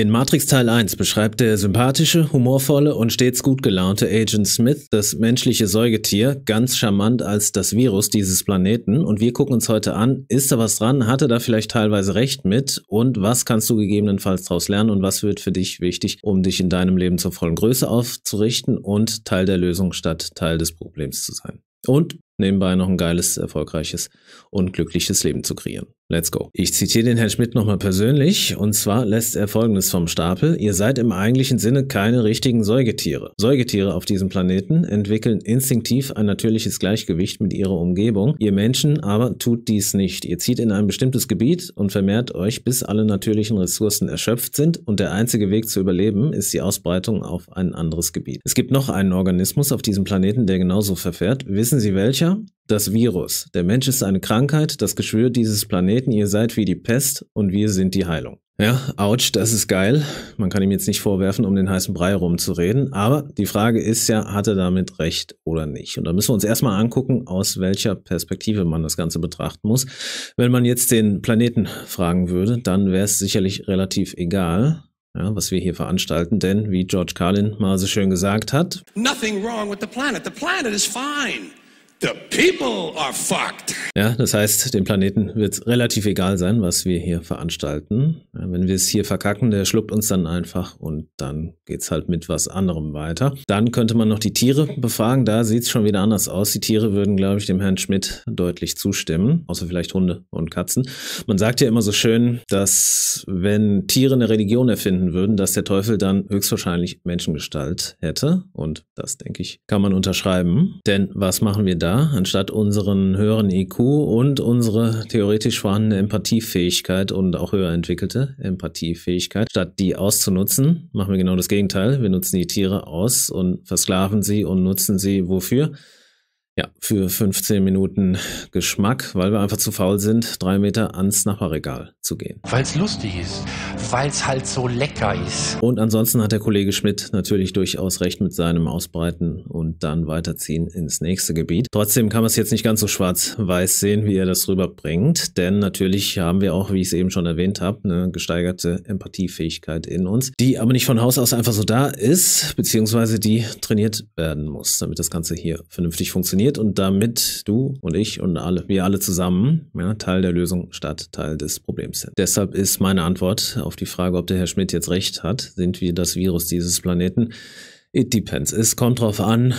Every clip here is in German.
In Matrix Teil 1 beschreibt der sympathische, humorvolle und stets gut gelaunte Agent Smith das menschliche Säugetier ganz charmant als das Virus dieses Planeten und wir gucken uns heute an, ist da was dran, hat er da vielleicht teilweise recht mit und was kannst du gegebenenfalls daraus lernen und was wird für dich wichtig, um dich in deinem Leben zur vollen Größe aufzurichten und Teil der Lösung statt Teil des Problems zu sein. Und nebenbei noch ein geiles, erfolgreiches und glückliches Leben zu kreieren. Let's go. Ich zitiere den Herrn Schmidt nochmal persönlich, und zwar lässt er folgendes vom Stapel. Ihr seid im eigentlichen Sinne keine richtigen Säugetiere. Säugetiere auf diesem Planeten entwickeln instinktiv ein natürliches Gleichgewicht mit ihrer Umgebung. Ihr Menschen aber tut dies nicht. Ihr zieht in ein bestimmtes Gebiet und vermehrt euch, bis alle natürlichen Ressourcen erschöpft sind und der einzige Weg zu überleben ist die Ausbreitung auf ein anderes Gebiet. Es gibt noch einen Organismus auf diesem Planeten, der genauso verfährt. Wissen Sie welcher? das Virus. Der Mensch ist eine Krankheit, das Geschwür dieses Planeten. Ihr seid wie die Pest und wir sind die Heilung. Ja, ouch, das ist geil. Man kann ihm jetzt nicht vorwerfen, um den heißen Brei rumzureden. Aber die Frage ist ja, hat er damit recht oder nicht? Und da müssen wir uns erstmal angucken, aus welcher Perspektive man das Ganze betrachten muss. Wenn man jetzt den Planeten fragen würde, dann wäre es sicherlich relativ egal, ja, was wir hier veranstalten. Denn, wie George Carlin mal so schön gesagt hat, Nothing wrong with the planet. The planet is fine. The people are fucked. Ja, das heißt, dem Planeten wird es relativ egal sein, was wir hier veranstalten. Wenn wir es hier verkacken, der schluckt uns dann einfach und dann geht es halt mit was anderem weiter. Dann könnte man noch die Tiere befragen. Da sieht es schon wieder anders aus. Die Tiere würden, glaube ich, dem Herrn Schmidt deutlich zustimmen, außer vielleicht Hunde und Katzen. Man sagt ja immer so schön, dass wenn Tiere eine Religion erfinden würden, dass der Teufel dann höchstwahrscheinlich Menschengestalt hätte. Und das denke ich, kann man unterschreiben. Denn was machen wir da? da, anstatt unseren höheren IQ und unsere theoretisch vorhandene Empathiefähigkeit und auch höher entwickelte Empathiefähigkeit, statt die auszunutzen, machen wir genau das Gegenteil. Wir nutzen die Tiere aus und versklaven sie und nutzen sie wofür? Ja, für 15 Minuten Geschmack, weil wir einfach zu faul sind, drei Meter ans Nachbarregal zu gehen. Weil es lustig ist, weil es halt so lecker ist. Und ansonsten hat der Kollege Schmidt natürlich durchaus recht mit seinem Ausbreiten und dann weiterziehen ins nächste Gebiet. Trotzdem kann man es jetzt nicht ganz so schwarz-weiß sehen, wie er das rüberbringt, denn natürlich haben wir auch, wie ich es eben schon erwähnt habe, eine gesteigerte Empathiefähigkeit in uns, die aber nicht von Haus aus einfach so da ist, beziehungsweise die trainiert werden muss, damit das Ganze hier vernünftig funktioniert funktioniert und damit du und ich und alle, wir alle zusammen ja, Teil der Lösung statt Teil des Problems sind. Deshalb ist meine Antwort auf die Frage, ob der Herr Schmidt jetzt recht hat, sind wir das Virus dieses Planeten? It depends. Es kommt drauf an,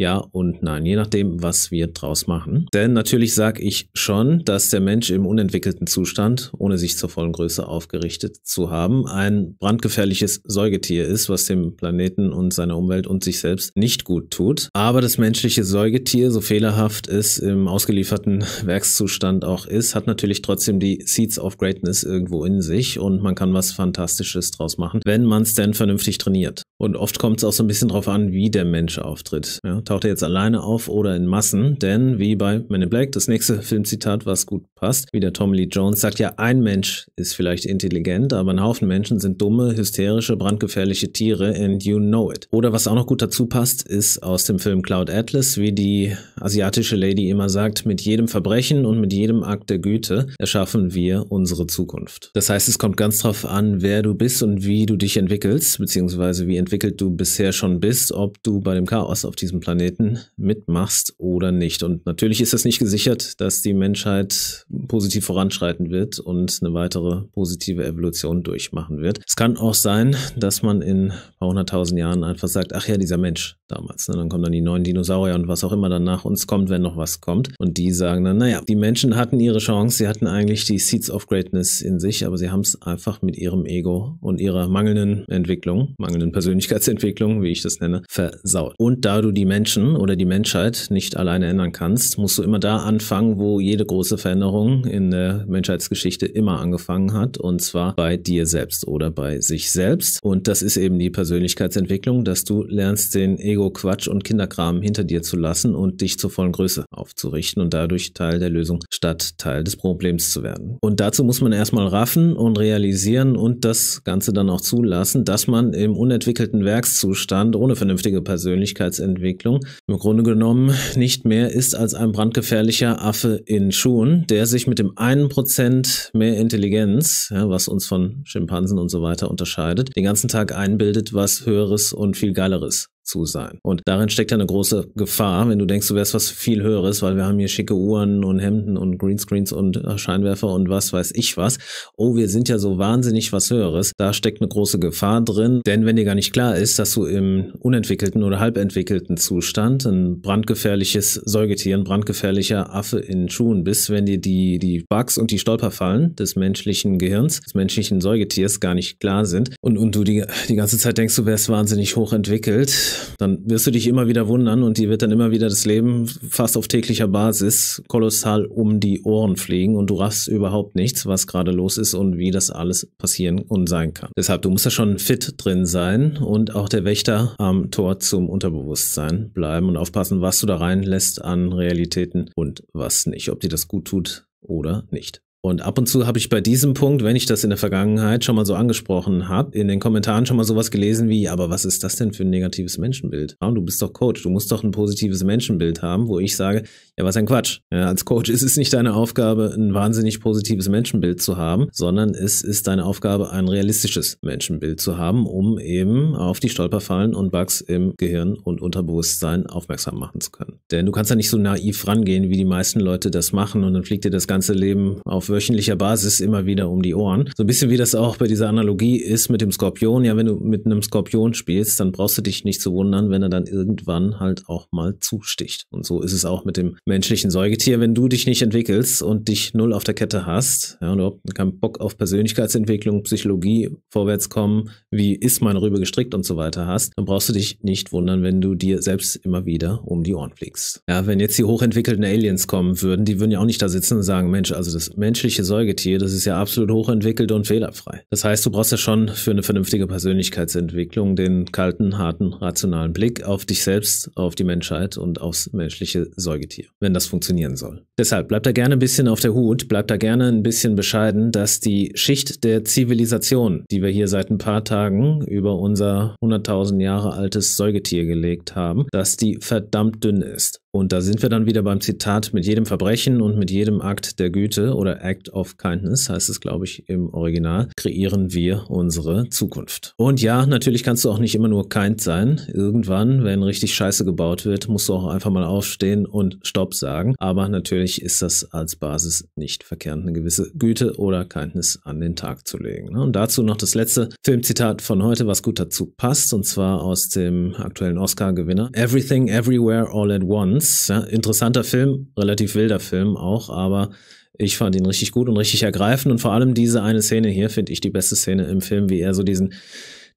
ja und nein, je nachdem, was wir draus machen. Denn natürlich sage ich schon, dass der Mensch im unentwickelten Zustand, ohne sich zur vollen Größe aufgerichtet zu haben, ein brandgefährliches Säugetier ist, was dem Planeten und seiner Umwelt und sich selbst nicht gut tut. Aber das menschliche Säugetier, so fehlerhaft es im ausgelieferten Werkszustand auch ist, hat natürlich trotzdem die Seeds of Greatness irgendwo in sich und man kann was Fantastisches draus machen, wenn man es denn vernünftig trainiert. Und oft kommt es auch so ein bisschen drauf an, wie der Mensch auftritt. Ja, taucht er jetzt alleine auf oder in Massen? Denn wie bei Men in Black, das nächste Filmzitat, was gut passt, wie der Tom Lee Jones sagt, ja, ein Mensch ist vielleicht intelligent, aber ein Haufen Menschen sind dumme, hysterische, brandgefährliche Tiere and you know it. Oder was auch noch gut dazu passt, ist aus dem Film Cloud Atlas, wie die asiatische Lady immer sagt, mit jedem Verbrechen und mit jedem Akt der Güte erschaffen wir unsere Zukunft. Das heißt, es kommt ganz drauf an, wer du bist und wie du dich entwickelst, beziehungsweise wie entwickelt du bisher schon bist, ob du bei dem Chaos auf diesem Planeten Planeten mitmachst oder nicht. Und natürlich ist es nicht gesichert, dass die Menschheit positiv voranschreiten wird und eine weitere positive Evolution durchmachen wird. Es kann auch sein, dass man in ein paar hunderttausend Jahren einfach sagt, ach ja, dieser Mensch damals. Ne? Dann kommen dann die neuen Dinosaurier und was auch immer dann nach uns kommt, wenn noch was kommt. Und die sagen dann, naja, die Menschen hatten ihre Chance, sie hatten eigentlich die Seeds of Greatness in sich, aber sie haben es einfach mit ihrem Ego und ihrer mangelnden Entwicklung, mangelnden Persönlichkeitsentwicklung, wie ich das nenne, versaut. Und da du die Menschen Menschen oder die Menschheit nicht alleine ändern kannst, musst du immer da anfangen, wo jede große Veränderung in der Menschheitsgeschichte immer angefangen hat, und zwar bei dir selbst oder bei sich selbst. Und das ist eben die Persönlichkeitsentwicklung, dass du lernst, den Ego-Quatsch und Kinderkram hinter dir zu lassen und dich zur vollen Größe aufzurichten und dadurch Teil der Lösung statt Teil des Problems zu werden. Und dazu muss man erstmal raffen und realisieren und das Ganze dann auch zulassen, dass man im unentwickelten Werkszustand ohne vernünftige Persönlichkeitsentwicklung Richtung, im Grunde genommen nicht mehr ist als ein brandgefährlicher Affe in Schuhen, der sich mit dem 1% mehr Intelligenz, ja, was uns von Schimpansen und so weiter unterscheidet, den ganzen Tag einbildet, was Höheres und viel Geileres zu sein. Und darin steckt ja eine große Gefahr, wenn du denkst, du wärst was viel Höheres, weil wir haben hier schicke Uhren und Hemden und Greenscreens und äh, Scheinwerfer und was weiß ich was. Oh, wir sind ja so wahnsinnig was Höheres. Da steckt eine große Gefahr drin, denn wenn dir gar nicht klar ist, dass du im unentwickelten oder halbentwickelten Zustand ein brandgefährliches Säugetier, ein brandgefährlicher Affe in Schuhen bist, wenn dir die, die Bugs und die Stolperfallen des menschlichen Gehirns, des menschlichen Säugetiers gar nicht klar sind und, und du die, die ganze Zeit denkst, du wärst wahnsinnig hochentwickelt, dann wirst du dich immer wieder wundern und dir wird dann immer wieder das Leben fast auf täglicher Basis kolossal um die Ohren fliegen und du raffst überhaupt nichts, was gerade los ist und wie das alles passieren und sein kann. Deshalb, du musst da schon fit drin sein und auch der Wächter am Tor zum Unterbewusstsein bleiben und aufpassen, was du da reinlässt an Realitäten und was nicht, ob dir das gut tut oder nicht. Und ab und zu habe ich bei diesem Punkt, wenn ich das in der Vergangenheit schon mal so angesprochen habe, in den Kommentaren schon mal sowas gelesen wie, aber was ist das denn für ein negatives Menschenbild? Ja, du bist doch Coach, du musst doch ein positives Menschenbild haben, wo ich sage, ja, was ein Quatsch. Ja, als Coach ist es nicht deine Aufgabe, ein wahnsinnig positives Menschenbild zu haben, sondern es ist deine Aufgabe, ein realistisches Menschenbild zu haben, um eben auf die Stolperfallen und Bugs im Gehirn und Unterbewusstsein aufmerksam machen zu können. Denn du kannst ja nicht so naiv rangehen, wie die meisten Leute das machen und dann fliegt dir das ganze Leben auf wöchentlicher Basis immer wieder um die Ohren. So ein bisschen wie das auch bei dieser Analogie ist mit dem Skorpion. Ja, wenn du mit einem Skorpion spielst, dann brauchst du dich nicht zu wundern, wenn er dann irgendwann halt auch mal zusticht. Und so ist es auch mit dem menschlichen Säugetier. Wenn du dich nicht entwickelst und dich null auf der Kette hast ja, und überhaupt keinen Bock auf Persönlichkeitsentwicklung, Psychologie, Vorwärtskommen, wie ist meine Rübe gestrickt und so weiter hast, dann brauchst du dich nicht wundern, wenn du dir selbst immer wieder um die Ohren fliegst. Ja, wenn jetzt die hochentwickelten Aliens kommen würden, die würden ja auch nicht da sitzen und sagen, Mensch, also das Mensch menschliche Säugetier, das ist ja absolut hochentwickelt und fehlerfrei. Das heißt, du brauchst ja schon für eine vernünftige Persönlichkeitsentwicklung den kalten, harten, rationalen Blick auf dich selbst, auf die Menschheit und aufs menschliche Säugetier, wenn das funktionieren soll. Deshalb bleibt da gerne ein bisschen auf der Hut, bleibt da gerne ein bisschen bescheiden, dass die Schicht der Zivilisation, die wir hier seit ein paar Tagen über unser 100.000 Jahre altes Säugetier gelegt haben, dass die verdammt dünn ist. Und da sind wir dann wieder beim Zitat, mit jedem Verbrechen und mit jedem Akt der Güte oder Act of Kindness heißt es, glaube ich, im Original, kreieren wir unsere Zukunft. Und ja, natürlich kannst du auch nicht immer nur kind sein. Irgendwann, wenn richtig Scheiße gebaut wird, musst du auch einfach mal aufstehen und Stopp sagen. Aber natürlich ist das als Basis nicht verkehrt, eine gewisse Güte oder Kindness an den Tag zu legen. Ne? Und dazu noch das letzte Filmzitat von heute, was gut dazu passt, und zwar aus dem aktuellen Oscar-Gewinner. Everything, Everywhere, All at Once Guns. Ja, interessanter Film, relativ wilder Film auch, aber ich fand ihn richtig gut und richtig ergreifend. Und vor allem diese eine Szene hier finde ich die beste Szene im Film, wie er so diesen,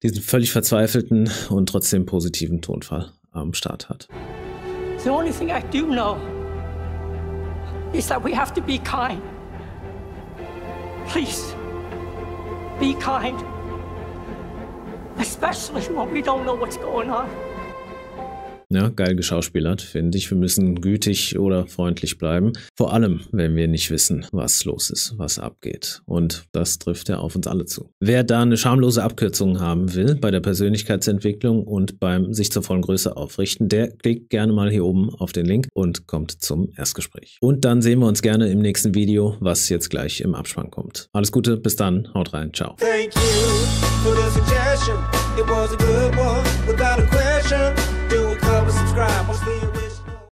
diesen völlig verzweifelten und trotzdem positiven Tonfall am Start hat. The only thing I do know is that we have to be kind. Please, be kind. Especially when we don't know what's going on ja, geil geschauspielert, finde ich. Wir müssen gütig oder freundlich bleiben. Vor allem, wenn wir nicht wissen, was los ist, was abgeht. Und das trifft ja auf uns alle zu. Wer da eine schamlose Abkürzung haben will bei der Persönlichkeitsentwicklung und beim sich zur vollen Größe aufrichten, der klickt gerne mal hier oben auf den Link und kommt zum Erstgespräch. Und dann sehen wir uns gerne im nächsten Video, was jetzt gleich im Abspann kommt. Alles Gute, bis dann, haut rein, ciao.